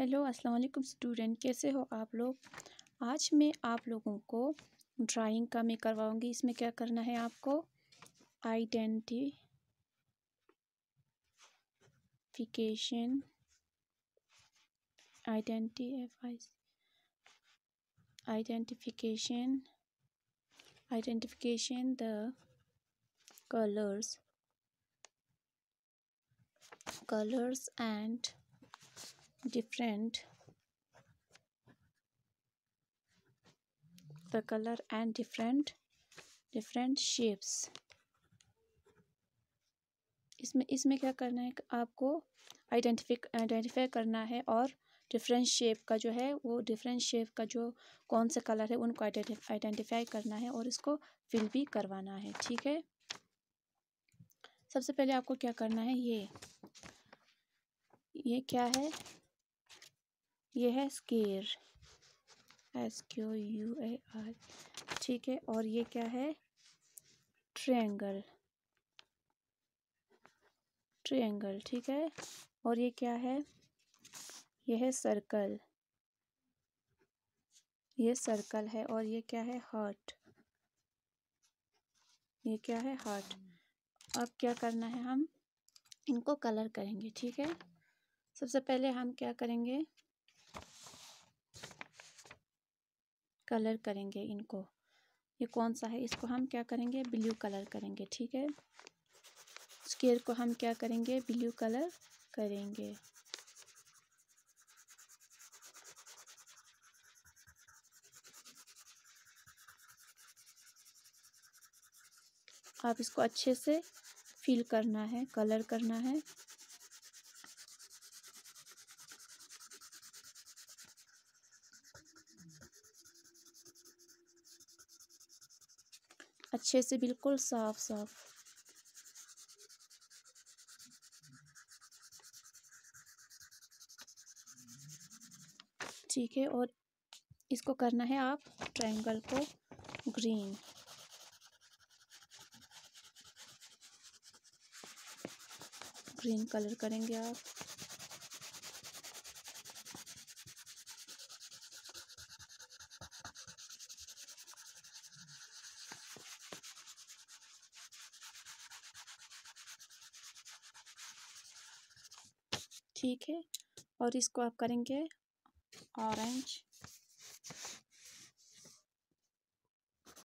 hello अस्सलाम वालेकुम student कैसे हो आप लोग आज मैं आप लोगों को ड्राइंग का मैं करवाऊंगी इसमें क्या करना है आपको identification identify identification identification the colours colours and different the color and different different shapes इसमें इसमें क्या करना है आपको आइडेंटिफिक आइडेंटिफाई करना है और डिफरेंट शेप का जो है वो डिफरेंट शेप का जो कौन सा कलर है उनको आइडेंटिफाई करना है और इसको फिल भी करवाना है ठीक है सबसे पहले आपको क्या करना है ये ये क्या है ये है square S Q U A R ठीक है और ये क्या है ट्रेंगल ट्रेंगल ठीक है और ये क्या है ये है सर्कल ये सर्कल है और ये क्या है हार्ट ये क्या है हार्ट अब क्या करना है हम इनको कलर करेंगे ठीक है सबसे पहले हम क्या करेंगे कलर करेंगे इनको ये कौन सा है इसको हम क्या करेंगे ब्लू कलर करेंगे ठीक है स्केयर को हम क्या करेंगे ब्लू कलर करेंगे आप इसको अच्छे से फिल करना है कलर करना है अच्छे से बिल्कुल साफ साफ ठीक है और इसको करना है आप ट्रायंगल को ग्रीन ग्रीन कलर करेंगे आप ठीक है और इसको आप करेंगे ऑरेंज